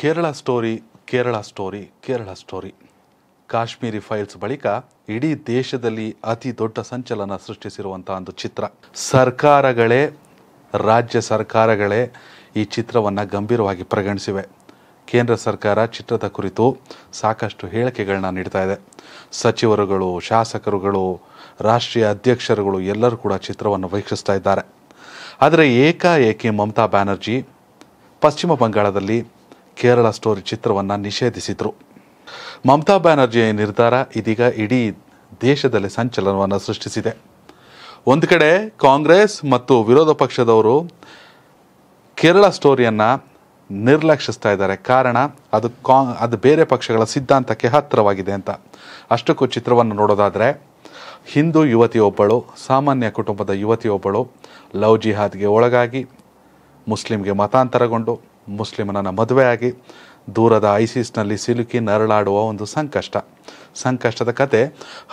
Kerala story Kerala story Kerala story Kashmiri files ಬಳಿಕ ಇಡೀ ದೇಶದಲ್ಲಿ ಅತಿ ದೊಡ್ಡ ಸಂಚಲನ ಸೃಷ್ಟಿಸಿರುವಂತಹ ಒಂದು ಚಿತ್ರ ಸರ್ಕಾರಗಳೇ ರಾಜ್ಯ ಸರ್ಕಾರಗಳೇ ಈ ಚಿತ್ರವನ್ನು ಗಂಭೀರವಾಗಿ ಪರಿಗಣಿಸಿವೆ ಕೇಂದ್ರ ಸರ್ಕಾರ ಚಿತ್ರದ ಕುರಿತು ಸಾಕಷ್ಟು ಹೇಳಿಕೆಗಳನ್ನ ನೀಡ್ತಾ ಇದೆ ಸಚಿವರುಗಳು ಶಾಸಕರುಗಳು ರಾಷ್ಟ್ರೀಯ ಅಧ್ಯಕ್ಷರುಗಳು ಎಲ್ಲರೂ ಕೂಡ ಚಿತ್ರವನ್ನು ವೀಕ್ಷಿಸ್ತಾ ಇದ್ದಾರೆ ಆದರೆ ಏಕಾಏಕಿ ಮಮತಾ ಬ್ಯಾನರ್ಜಿ ಪಶ್ಚಿಮ ಬಂಗಾಳದಲ್ಲಿ ಕೇರಳ ಸ್ಟೋರಿ ಚಿತ್ರವನ್ನು ನಿಷೇಧಿಸಿದರು ಮಮತಾ ಬ್ಯಾನರ್ಜಿಯ ನಿರ್ಧಾರ ಇದೀಗ ಇಡೀ ದೇಶದಲ್ಲಿ ಸಂಚಲನವನ್ನು ಸೃಷ್ಟಿಸಿದೆ ಒಂದು ಕಡೆ ಕಾಂಗ್ರೆಸ್ ಮತ್ತು ವಿರೋಧ ಪಕ್ಷದವರು ಕೇರಳ ಸ್ಟೋರಿಯನ್ನು ನಿರ್ಲಕ್ಷಿಸ್ತಾ ಇದ್ದಾರೆ ಕಾರಣ ಅದು ಕಾ ಅದು ಬೇರೆ ಪಕ್ಷಗಳ ಸಿದ್ಧಾಂತಕ್ಕೆ ಹತ್ತಿರವಾಗಿದೆ ಅಂತ ಅಷ್ಟಕ್ಕೂ ಚಿತ್ರವನ್ನು ನೋಡೋದಾದರೆ ಹಿಂದೂ ಯುವತಿಯೊಬ್ಬಳು ಸಾಮಾನ್ಯ ಕುಟುಂಬದ ಯುವತಿಯೊಬ್ಬಳು ಲವ್ ಜಿಹಾದ್ಗೆ ಒಳಗಾಗಿ ಮುಸ್ಲಿಮ್ಗೆ ಮತಾಂತರಗೊಂಡು ಮುಸ್ಲಿಮನನ್ನು ಮದುವೆಯಾಗಿ ದೂರದ ಐಸಿಸ್ನಲ್ಲಿ ಸಿಲುಕಿ ನರಳಾಡುವ ಒಂದು ಸಂಕಷ್ಟ ಸಂಕಷ್ಟದ ಕತೆ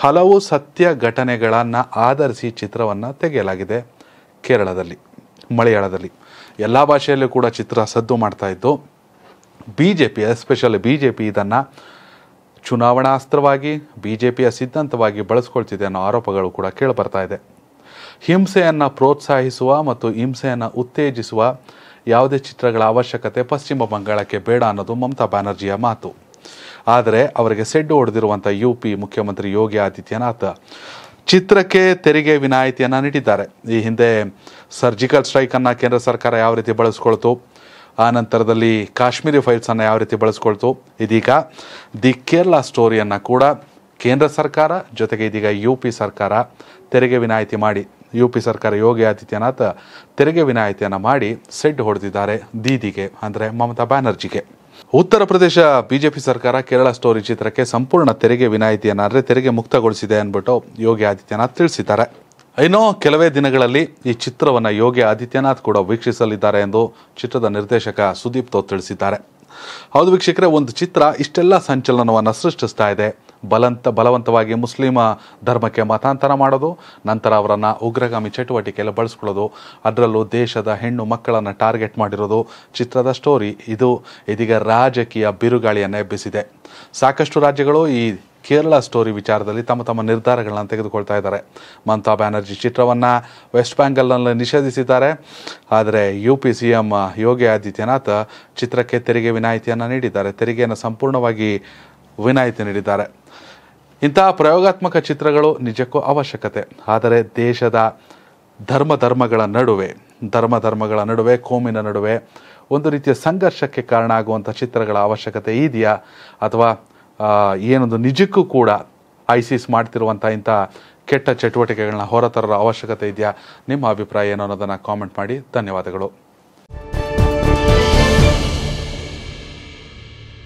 ಹಲವು ಸತ್ಯ ಘಟನೆಗಳನ್ನು ಆಧರಿಸಿ ಚಿತ್ರವನ್ನು ತೆಗೆಯಲಾಗಿದೆ ಕೇರಳದಲ್ಲಿ ಮಲಯಾಳದಲ್ಲಿ ಎಲ್ಲ ಭಾಷೆಯಲ್ಲೂ ಕೂಡ ಚಿತ್ರ ಸದ್ದು ಇದ್ದು B J P especially B J P ಇದನ್ನು ಚುನಾವಣಾಸ್ತ್ರವಾಗಿ ಬಿ ಜೆ ಪಿಯ ಸಿದ್ಧಾಂತವಾಗಿ ಬಳಸ್ಕೊಳ್ತಿದೆ ಅನ್ನೋ ಆರೋಪಗಳು ಕೂಡ ಕೇಳಿಬರ್ತಾ ಇದೆ ಹಿಂಸೆಯನ್ನು ಪ್ರೋತ್ಸಾಹಿಸುವ ಮತ್ತು ಹಿಂಸೆಯನ್ನು ಉತ್ತೇಜಿಸುವ ಯಾವುದೇ ಚಿತ್ರಗಳ ಅವಶ್ಯಕತೆ ಪಶ್ಚಿಮ ಬಂಗಾಳಕ್ಕೆ ಬೇಡ ಅನ್ನೋದು ಮಮತಾ ಬ್ಯಾನರ್ಜಿಯ ಮಾತು ಆದರೆ ಅವರಿಗೆ ಸೆಡ್ಡು ಹೊಡೆದಿರುವಂಥ ಯು ಪಿ ಮುಖ್ಯಮಂತ್ರಿ ಯೋಗಿ ಆದಿತ್ಯನಾಥ್ ಚಿತ್ರಕ್ಕೆ ತೆರಿಗೆ ವಿನಾಯಿತಿಯನ್ನು ನೀಡಿದ್ದಾರೆ ಈ ಹಿಂದೆ ಸರ್ಜಿಕಲ್ ಸ್ಟ್ರೈಕನ್ನು ಕೇಂದ್ರ ಸರ್ಕಾರ ಯಾವ ರೀತಿ ಬಳಸ್ಕೊಳ್ತು ಆ ನಂತರದಲ್ಲಿ ಕಾಶ್ಮೀರಿ ಫೈಲ್ಸನ್ನು ಯಾವ ರೀತಿ ಬಳಸ್ಕೊಳ್ತು ಇದೀಗ ದಿ ಕೇರಳ ಸ್ಟೋರಿಯನ್ನು ಕೂಡ ಕೇಂದ್ರ ಸರ್ಕಾರ ಜೊತೆಗೆ ಇದೀಗ ಯು ಪಿ ಸರ್ಕಾರ ತೆರಿಗೆ ವಿನಾಯಿತಿ ಮಾಡಿ ಯು ಪಿ ಸರ್ಕಾರ ಯೋಗಿ ಆದಿತ್ಯನಾಥ್ ತೆರಿಗೆ ವಿನಾಯಿತಿಯನ್ನು ಮಾಡಿ ಸೆಡ್ ಹೊಡೆದಿದ್ದಾರೆ ದೀದಿಗೆ ಅಂದರೆ ಮಮತಾ ಬ್ಯಾನರ್ಜಿಗೆ ಉತ್ತರ ಪ್ರದೇಶ ಬಿಜೆಪಿ ಸರ್ಕಾರ ಕೇರಳ ಸ್ಟೋರಿ ಚಿತ್ರಕ್ಕೆ ಸಂಪೂರ್ಣ ತೆರಿಗೆ ವಿನಾಯಿತಿಯನ್ನು ಅಂದರೆ ತೆರಿಗೆ ಮುಕ್ತಗೊಳಿಸಿದೆ ಅಂದ್ಬಿಟ್ಟು ಯೋಗಿ ಆದಿತ್ಯನಾಥ್ ತಿಳಿಸಿದ್ದಾರೆ ಇನ್ನೂ ಕೆಲವೇ ದಿನಗಳಲ್ಲಿ ಈ ಚಿತ್ರವನ್ನು ಯೋಗಿ ಆದಿತ್ಯನಾಥ್ ಕೂಡ ವೀಕ್ಷಿಸಲಿದ್ದಾರೆ ಎಂದು ಚಿತ್ರದ ನಿರ್ದೇಶಕ ಸುದೀಪ್ ತೋತ್ ತಿಳಿಸಿದ್ದಾರೆ ಹೌದು ವೀಕ್ಷಕರೇ ಒಂದು ಚಿತ್ರ ಇಷ್ಟೆಲ್ಲ ಸಂಚಲನವನ್ನು ಸೃಷ್ಟಿಸ್ತಾ ಇದೆ ಬಲಂತ ಬಲವಂತವಾಗಿ ಮುಸ್ಲಿಮ ಧರ್ಮಕ್ಕೆ ಮತಾಂತರ ಮಾಡೋದು ನಂತರ ಅವರನ್ನು ಉಗ್ರಗಾಮಿ ಚಟುವಟಿಕೆಯಲ್ಲಿ ಬಳಸ್ಕೊಳ್ಳೋದು ಅದರಲ್ಲೂ ದೇಶದ ಹೆಣ್ಣು ಮಕ್ಕಳನ್ನು ಟಾರ್ಗೆಟ್ ಮಾಡಿರೋದು ಚಿತ್ರದ ಸ್ಟೋರಿ ಇದು ಇದೀಗ ರಾಜಕೀಯ ಬಿರುಗಾಳಿಯನ್ನು ಎಬ್ಬಿಸಿದೆ ಸಾಕಷ್ಟು ರಾಜ್ಯಗಳು ಈ ಕೇರಳ ಸ್ಟೋರಿ ವಿಚಾರದಲ್ಲಿ ತಮ್ಮ ತಮ್ಮ ನಿರ್ಧಾರಗಳನ್ನು ತೆಗೆದುಕೊಳ್ತಾ ಇದ್ದಾರೆ ಮಮತಾ ಬ್ಯಾನರ್ಜಿ ಚಿತ್ರವನ್ನು ವೆಸ್ಟ್ ಬೆಂಗಾಲ್ನಲ್ಲಿ ನಿಷೇಧಿಸಿದ್ದಾರೆ ಆದರೆ U P C M Yogi Adityanath ಚಿತ್ರಕ್ಕೆ ತೆರಿಗೆ ವಿನಾಯಿತಿಯನ್ನು ನೀಡಿದ್ದಾರೆ ತೆರಿಗೆಯನ್ನು ಸಂಪೂರ್ಣವಾಗಿ ವಿನಾಯಿತಿ ನೀಡಿದ್ದಾರೆ ಇಂತಹ ಪ್ರಯೋಗಾತ್ಮಕ ಚಿತ್ರಗಳು ನಿಜಕ್ಕೂ ಅವಶ್ಯಕತೆ ಆದರೆ ದೇಶದ ಧರ್ಮ ಧರ್ಮಗಳ ನಡುವೆ ಧರ್ಮ ಧರ್ಮಗಳ ನಡುವೆ ಕೋಮಿನ ನಡುವೆ ಒಂದು ರೀತಿಯ ಸಂಘರ್ಷಕ್ಕೆ ಕಾರಣ ಆಗುವಂಥ ಚಿತ್ರಗಳ ಅವಶ್ಯಕತೆ ಇದೆಯಾ ಅಥವಾ ಏನೊಂದು ನಿಜಕ್ಕೂ ಕೂಡ ಐಸಿಸ್ ಮಾಡ್ತಿರುವಂಥ ಇಂಥ ಕೆಟ್ಟ ಚಟುವಟಿಕೆಗಳನ್ನ ಹೊರತರರ ಅವಶ್ಯಕತೆ ಇದೆಯಾ ನಿಮ್ಮ ಅಭಿಪ್ರಾಯ ಏನು ಅನ್ನೋದನ್ನು ಕಾಮೆಂಟ್ ಮಾಡಿ ಧನ್ಯವಾದಗಳು